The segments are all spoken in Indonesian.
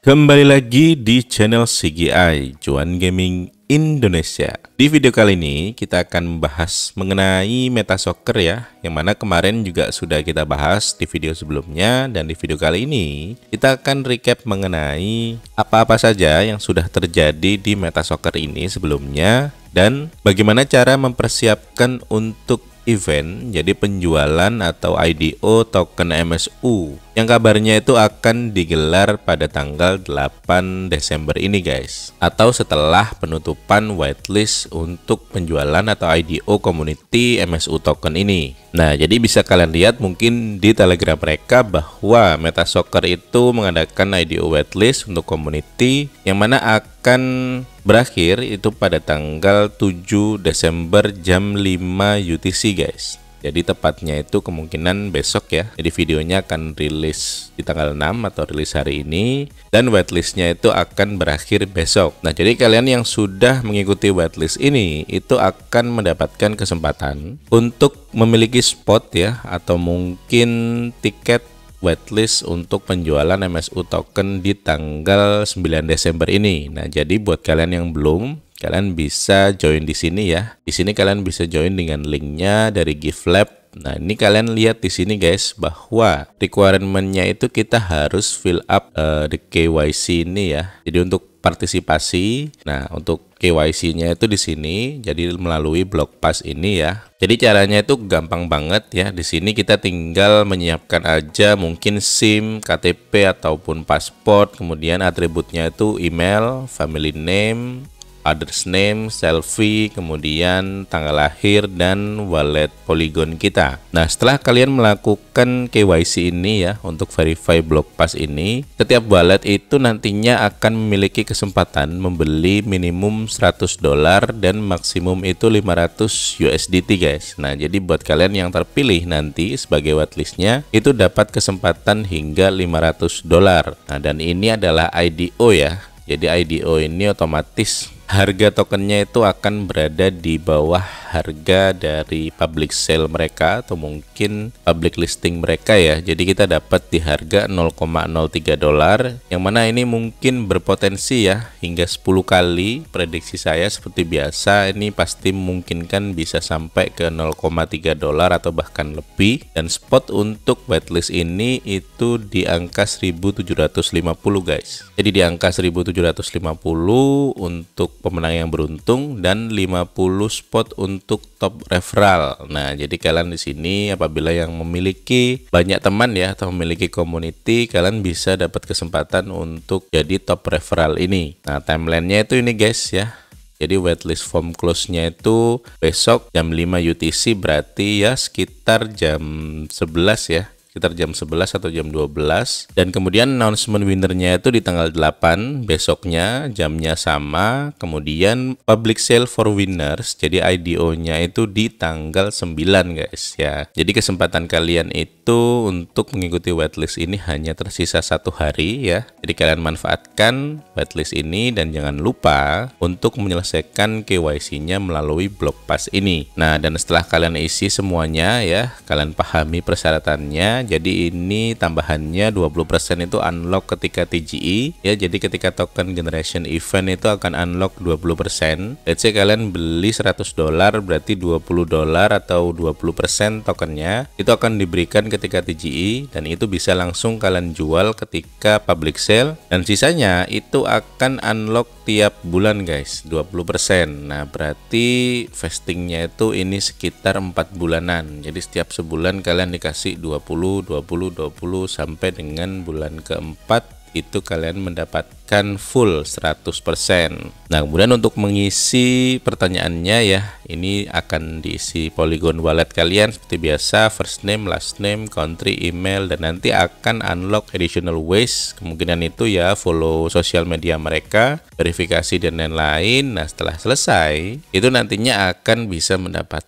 Kembali lagi di channel CGI Juan Gaming Indonesia. Di video kali ini kita akan membahas mengenai meta soccer ya, yang mana kemarin juga sudah kita bahas di video sebelumnya dan di video kali ini kita akan recap mengenai apa-apa saja yang sudah terjadi di meta soccer ini sebelumnya dan bagaimana cara mempersiapkan untuk event, jadi penjualan atau IDO token MSU yang kabarnya itu akan digelar pada tanggal 8 Desember ini guys atau setelah penutupan whitelist untuk penjualan atau IDO community MSU token ini nah jadi bisa kalian lihat mungkin di telegram mereka bahwa Meta Soccer itu mengadakan IDO whitelist untuk community yang mana akan berakhir itu pada tanggal 7 Desember jam 5 UTC guys. Jadi tepatnya itu kemungkinan besok ya. Jadi videonya akan rilis di tanggal 6 atau rilis hari ini dan waitlistnya itu akan berakhir besok. Nah jadi kalian yang sudah mengikuti waitlist ini itu akan mendapatkan kesempatan untuk memiliki spot ya atau mungkin tiket waitlist untuk penjualan MSU token di tanggal 9 Desember ini. Nah, jadi buat kalian yang belum, kalian bisa join di sini ya. Di sini kalian bisa join dengan linknya dari Gift Nah, ini kalian lihat di sini guys bahwa requirementnya itu kita harus fill up uh, the KYC ini ya. Jadi untuk partisipasi. Nah, untuk KYC-nya itu di sini, jadi melalui blog pass ini ya. Jadi caranya itu gampang banget ya. Di sini kita tinggal menyiapkan aja mungkin SIM, KTP ataupun paspor, kemudian atributnya itu email, family name, Address name, selfie, kemudian tanggal lahir dan wallet Polygon kita. Nah, setelah kalian melakukan KYC ini ya untuk verify block pass ini, setiap wallet itu nantinya akan memiliki kesempatan membeli minimum 100 dolar dan maksimum itu 500 USDT guys. Nah, jadi buat kalian yang terpilih nanti sebagai whitelistnya itu dapat kesempatan hingga 500 dolar. Nah, dan ini adalah IDO ya. Jadi IDO ini otomatis harga tokennya itu akan berada di bawah harga dari public sale mereka atau mungkin public listing mereka ya. Jadi kita dapat di harga 0,03 dolar yang mana ini mungkin berpotensi ya hingga 10 kali prediksi saya seperti biasa ini pasti memungkinkan bisa sampai ke 0,3 dolar atau bahkan lebih dan spot untuk whitelist ini itu di angka 1750 guys. Jadi di angka 1750 untuk pemenang yang beruntung dan 50 spot untuk top referral. Nah, jadi kalian di sini apabila yang memiliki banyak teman ya atau memiliki community, kalian bisa dapat kesempatan untuk jadi top referral ini. Nah, timelinenya itu ini guys ya. Jadi waitlist form close-nya itu besok jam 5 UTC berarti ya sekitar jam 11 ya sekitar jam 11 atau jam 12 dan kemudian announcement winnernya itu di tanggal 8 besoknya jamnya sama kemudian public sale for winners jadi IDO-nya itu di tanggal 9 guys ya jadi kesempatan kalian itu untuk mengikuti waitlist ini hanya tersisa satu hari ya jadi kalian manfaatkan waitlist ini dan jangan lupa untuk menyelesaikan KYC-nya melalui blog pass ini nah dan setelah kalian isi semuanya ya kalian pahami persyaratannya jadi ini tambahannya 20% itu unlock ketika TGE ya. Jadi ketika token generation event itu akan unlock 20%. Let's say kalian beli 100 dolar berarti 20 dolar atau 20% tokennya itu akan diberikan ketika TGE dan itu bisa langsung kalian jual ketika public sale dan sisanya itu akan unlock tiap bulan guys 20%. Nah, berarti vestingnya itu ini sekitar 4 bulanan. Jadi setiap sebulan kalian dikasih 20 20, 20, 20 sampai dengan bulan keempat itu kalian mendapat diberikan full 100%. Nah, kemudian untuk mengisi pertanyaannya ya, ini akan diisi Polygon Wallet kalian seperti biasa, first name, last name, country, email, dan nanti akan unlock additional ways. Kemungkinan itu ya, follow sosial media mereka, verifikasi dan lain-lain. Nah, setelah selesai, itu nantinya akan bisa mendapatkan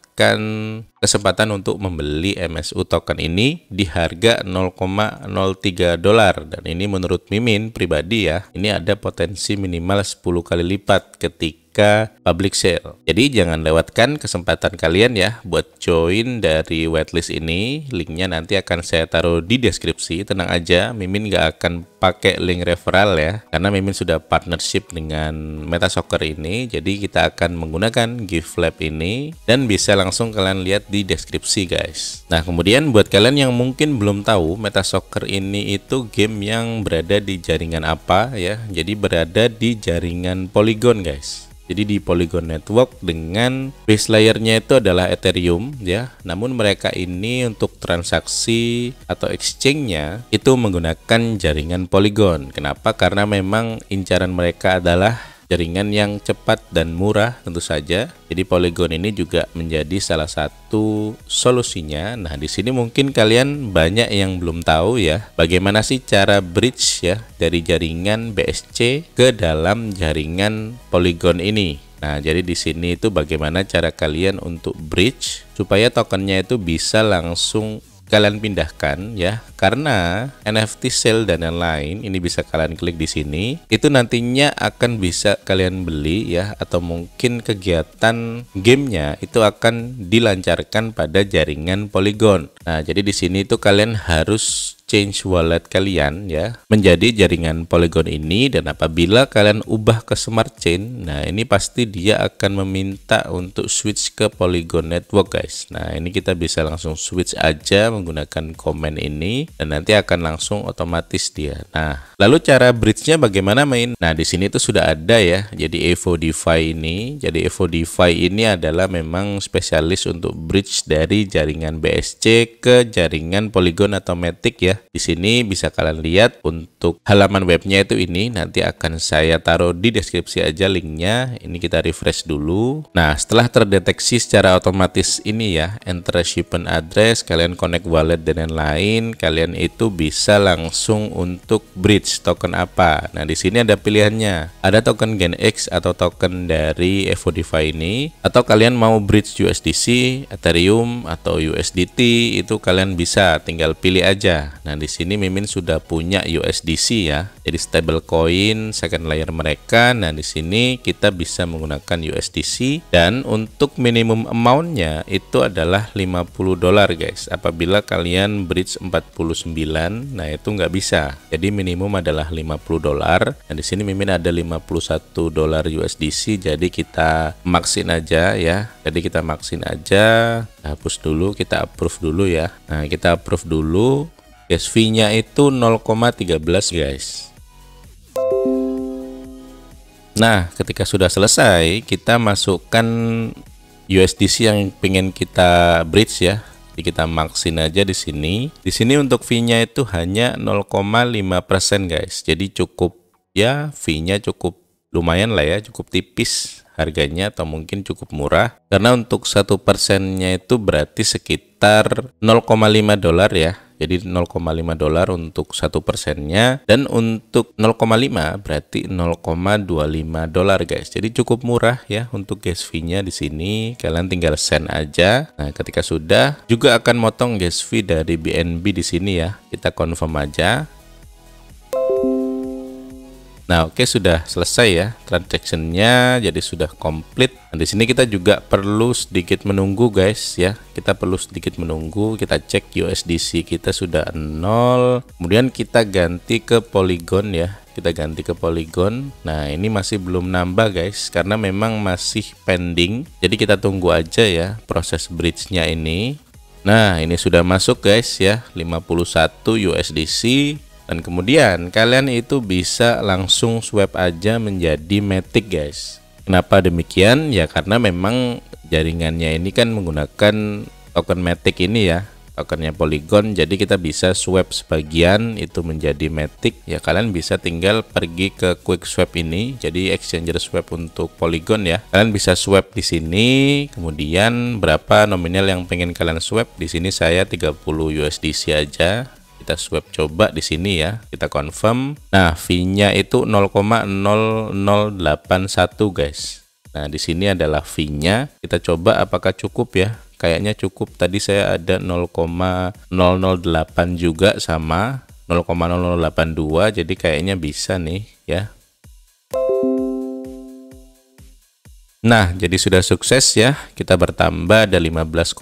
kesempatan untuk membeli MSU token ini di harga 0,03 dolar dan ini menurut Mimin pribadi ya ini ada potensi minimal 10 kali lipat ketika ketika public sale. Jadi jangan lewatkan kesempatan kalian ya buat join dari waitlist ini. Linknya nanti akan saya taruh di deskripsi. Tenang aja, Mimin nggak akan pakai link referral ya. Karena Mimin sudah partnership dengan Meta Soccer ini. Jadi kita akan menggunakan gift lab ini. Dan bisa langsung kalian lihat di deskripsi guys. Nah kemudian buat kalian yang mungkin belum tahu Meta Soccer ini itu game yang berada di jaringan apa ya. Jadi berada di jaringan Polygon guys. Jadi di Polygon Network dengan base layernya itu adalah Ethereum ya. Namun mereka ini untuk transaksi atau exchange-nya itu menggunakan jaringan Polygon. Kenapa? Karena memang incaran mereka adalah jaringan yang cepat dan murah tentu saja. Jadi Polygon ini juga menjadi salah satu solusinya. Nah, di sini mungkin kalian banyak yang belum tahu ya, bagaimana sih cara bridge ya dari jaringan BSC ke dalam jaringan Polygon ini. Nah, jadi di sini itu bagaimana cara kalian untuk bridge supaya tokennya itu bisa langsung kalian pindahkan ya karena NFT sale dan lain-lain ini bisa kalian klik di sini itu nantinya akan bisa kalian beli ya atau mungkin kegiatan gamenya itu akan dilancarkan pada jaringan Polygon nah jadi di sini itu kalian harus change wallet kalian ya menjadi jaringan Polygon ini dan apabila kalian ubah ke smart chain nah ini pasti dia akan meminta untuk switch ke Polygon network guys nah ini kita bisa langsung switch aja menggunakan komen ini dan nanti akan langsung otomatis dia nah lalu cara bridge-nya bagaimana main nah di sini itu sudah ada ya jadi Evo DeFi ini jadi Evo DeFi ini adalah memang spesialis untuk bridge dari jaringan BSC ke jaringan Polygon atau Matic ya di sini bisa kalian lihat untuk halaman webnya itu ini nanti akan saya taruh di deskripsi aja linknya. Ini kita refresh dulu. Nah setelah terdeteksi secara otomatis ini ya enter shipment address, kalian connect wallet dan lain-lain, kalian itu bisa langsung untuk bridge token apa. Nah di sini ada pilihannya. Ada token gen x atau token dari Evo ini atau kalian mau bridge USDC, Ethereum atau USDT itu kalian bisa tinggal pilih aja. Nah Nah, di sini Mimin sudah punya USDC ya. Jadi stablecoin second layer mereka. Nah, di sini kita bisa menggunakan USDC dan untuk minimum amountnya itu adalah 50 dolar guys. Apabila kalian bridge 49, nah itu nggak bisa. Jadi minimum adalah 50 dolar. Nah, di sini Mimin ada 51 dolar USDC. Jadi kita maksin aja ya. Jadi kita maksin aja, hapus dulu, kita approve dulu ya. Nah, kita approve dulu gas fee-nya itu 0,13 guys nah ketika sudah selesai kita masukkan USDC yang pengen kita bridge ya jadi kita maksin aja di sini. Di sini untuk v nya itu hanya 0,5% guys. Jadi cukup ya v nya cukup lumayan lah ya, cukup tipis harganya atau mungkin cukup murah karena untuk satu persennya itu berarti sekitar 0,5 dolar ya jadi 0,5 dolar untuk satu persennya dan untuk 0,5 berarti 0,25 dolar guys jadi cukup murah ya untuk gas fee nya di sini kalian tinggal send aja nah ketika sudah juga akan motong gas fee dari BNB di sini ya kita confirm aja Nah, oke okay, sudah selesai ya transactionnya, jadi sudah komplit. Nah, di sini kita juga perlu sedikit menunggu guys ya. Kita perlu sedikit menunggu, kita cek USDC kita sudah nol. Kemudian kita ganti ke Polygon ya. Kita ganti ke Polygon. Nah, ini masih belum nambah guys karena memang masih pending. Jadi kita tunggu aja ya proses bridge-nya ini. Nah, ini sudah masuk guys ya, 51 USDC. Dan kemudian kalian itu bisa langsung swap aja menjadi matic guys. Kenapa demikian? Ya karena memang jaringannya ini kan menggunakan token matic ini ya tokennya polygon jadi kita bisa swap sebagian itu menjadi matic ya kalian bisa tinggal pergi ke quick swap ini jadi exchanger swap untuk polygon ya kalian bisa swap di sini kemudian berapa nominal yang pengen kalian swap di sini saya 30 USDC aja kita swab coba di sini ya kita confirm nah V nya itu 0,0081 guys nah di sini adalah V nya kita coba apakah cukup ya kayaknya cukup tadi saya ada 0,008 juga sama 0,0082 jadi kayaknya bisa nih ya Nah, jadi sudah sukses ya. Kita bertambah ada 15,4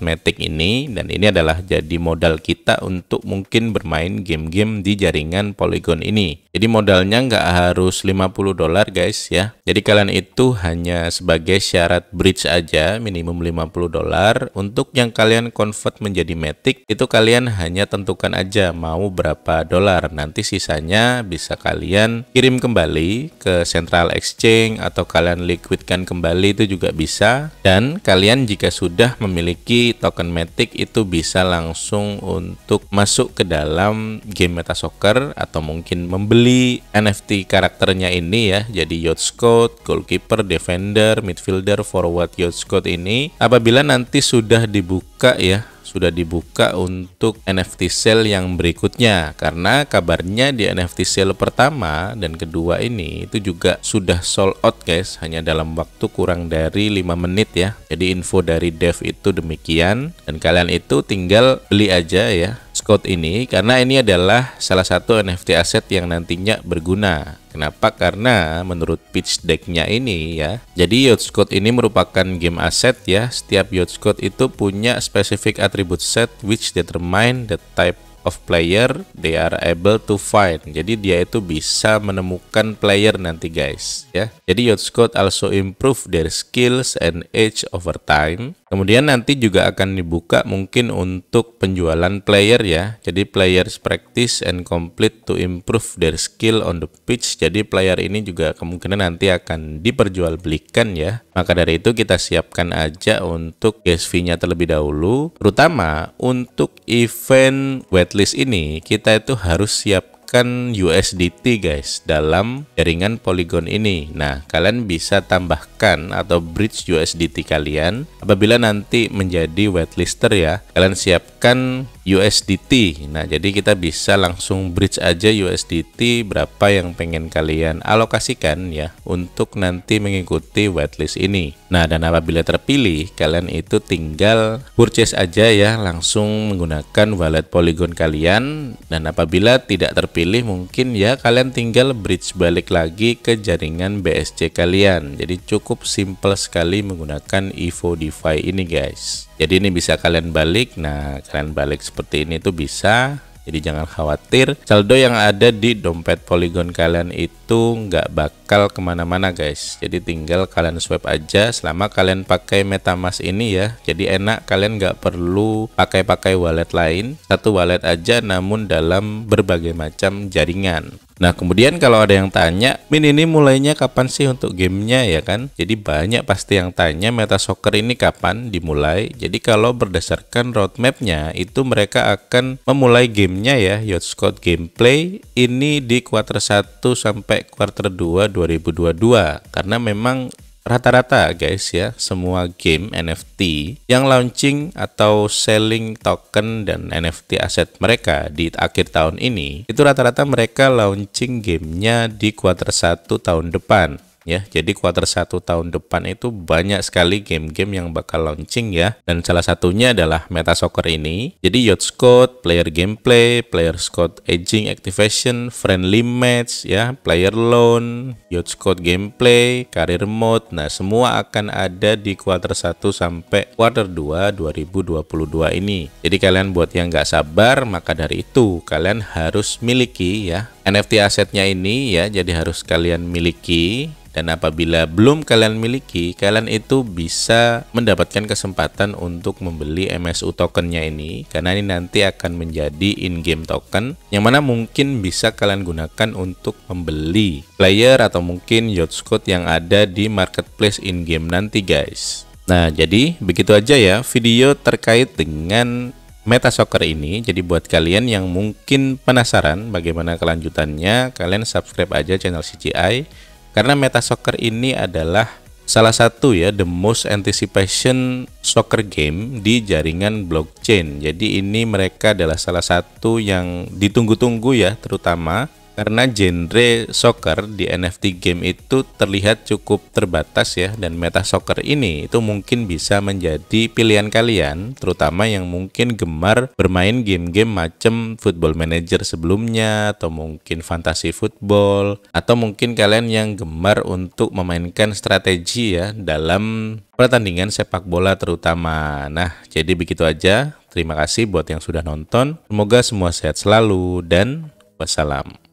metik ini dan ini adalah jadi modal kita untuk mungkin bermain game-game di jaringan Polygon ini. Jadi modalnya nggak harus 50 dolar guys ya. Jadi kalian itu hanya sebagai syarat bridge aja minimum 50 dolar. Untuk yang kalian convert menjadi Matic itu kalian hanya tentukan aja mau berapa dolar. Nanti sisanya bisa kalian kirim kembali ke Central Exchange atau kalian liquidkan kembali itu juga bisa. Dan kalian jika sudah memiliki token Matic itu bisa langsung untuk masuk ke dalam game Meta Soccer atau mungkin membeli beli NFT karakternya ini ya. Jadi Yacht Scout, goalkeeper, defender, midfielder, forward Yacht Scout ini apabila nanti sudah dibuka ya sudah dibuka untuk NFT sale yang berikutnya karena kabarnya di NFT sale pertama dan kedua ini itu juga sudah sold out guys hanya dalam waktu kurang dari 5 menit ya jadi info dari dev itu demikian dan kalian itu tinggal beli aja ya code ini karena ini adalah salah satu NFT aset yang nantinya berguna. Kenapa? Karena menurut pitch decknya ini ya. Jadi Yacht Code ini merupakan game aset ya. Setiap Yacht Code itu punya specific attribute set which determine the type of player they are able to find. Jadi dia itu bisa menemukan player nanti guys ya. Jadi Yacht Code also improve their skills and age over time Kemudian nanti juga akan dibuka mungkin untuk penjualan player ya. Jadi players practice and complete to improve their skill on the pitch. Jadi player ini juga kemungkinan nanti akan diperjualbelikan ya. Maka dari itu kita siapkan aja untuk gsv nya terlebih dahulu. Terutama untuk event waitlist ini kita itu harus siapkan menggunakan USDT guys dalam jaringan Polygon ini. Nah, kalian bisa tambahkan atau bridge USDT kalian apabila nanti menjadi whitelister ya. Kalian siapkan USDT. Nah, jadi kita bisa langsung bridge aja USDT berapa yang pengen kalian alokasikan ya untuk nanti mengikuti whitelist ini. Nah, dan apabila terpilih, kalian itu tinggal purchase aja ya langsung menggunakan wallet Polygon kalian dan apabila tidak terpilih mungkin ya kalian tinggal bridge balik lagi ke jaringan BSC kalian. Jadi cukup simple sekali menggunakan EVO DeFi ini guys. Jadi ini bisa kalian balik. Nah, kalian balik seperti ini tuh bisa. Jadi jangan khawatir, saldo yang ada di dompet Polygon kalian itu itu nggak bakal kemana-mana guys jadi tinggal kalian swipe aja selama kalian pakai metamask ini ya jadi enak kalian nggak perlu pakai-pakai wallet lain satu wallet aja namun dalam berbagai macam jaringan Nah kemudian kalau ada yang tanya Min ini mulainya kapan sih untuk gamenya ya kan Jadi banyak pasti yang tanya Meta Soccer ini kapan dimulai Jadi kalau berdasarkan roadmapnya Itu mereka akan memulai gamenya ya Yacht Scott Gameplay ini di quarter 1 sampai sampai quarter 2 2022 karena memang rata-rata guys ya semua game NFT yang launching atau selling token dan NFT aset mereka di akhir tahun ini itu rata-rata mereka launching gamenya di quarter 1 tahun depan ya. Jadi kuarter 1 tahun depan itu banyak sekali game-game yang bakal launching ya. Dan salah satunya adalah Meta Soccer ini. Jadi Yacht Squad, Player Gameplay, Player Squad Aging Activation, Friendly Match ya, Player Loan, Yacht Squad Gameplay, Career Mode. Nah, semua akan ada di kuarter 1 sampai kuarter 2 2022 ini. Jadi kalian buat yang nggak sabar, maka dari itu kalian harus miliki ya NFT asetnya ini ya, jadi harus kalian miliki dan apabila belum kalian miliki, kalian itu bisa mendapatkan kesempatan untuk membeli MSU tokennya ini karena ini nanti akan menjadi in-game token yang mana mungkin bisa kalian gunakan untuk membeli player atau mungkin Yotscode yang ada di marketplace in-game nanti guys. Nah, jadi begitu aja ya video terkait dengan Meta Soccer ini. Jadi buat kalian yang mungkin penasaran bagaimana kelanjutannya, kalian subscribe aja channel CGI karena Meta Soccer ini adalah salah satu ya the most anticipation soccer game di jaringan blockchain. Jadi ini mereka adalah salah satu yang ditunggu-tunggu ya terutama karena genre soccer di NFT game itu terlihat cukup terbatas ya dan meta soccer ini itu mungkin bisa menjadi pilihan kalian terutama yang mungkin gemar bermain game-game macam football manager sebelumnya atau mungkin fantasi football atau mungkin kalian yang gemar untuk memainkan strategi ya dalam pertandingan sepak bola terutama. Nah, jadi begitu aja. Terima kasih buat yang sudah nonton. Semoga semua sehat selalu dan wassalam.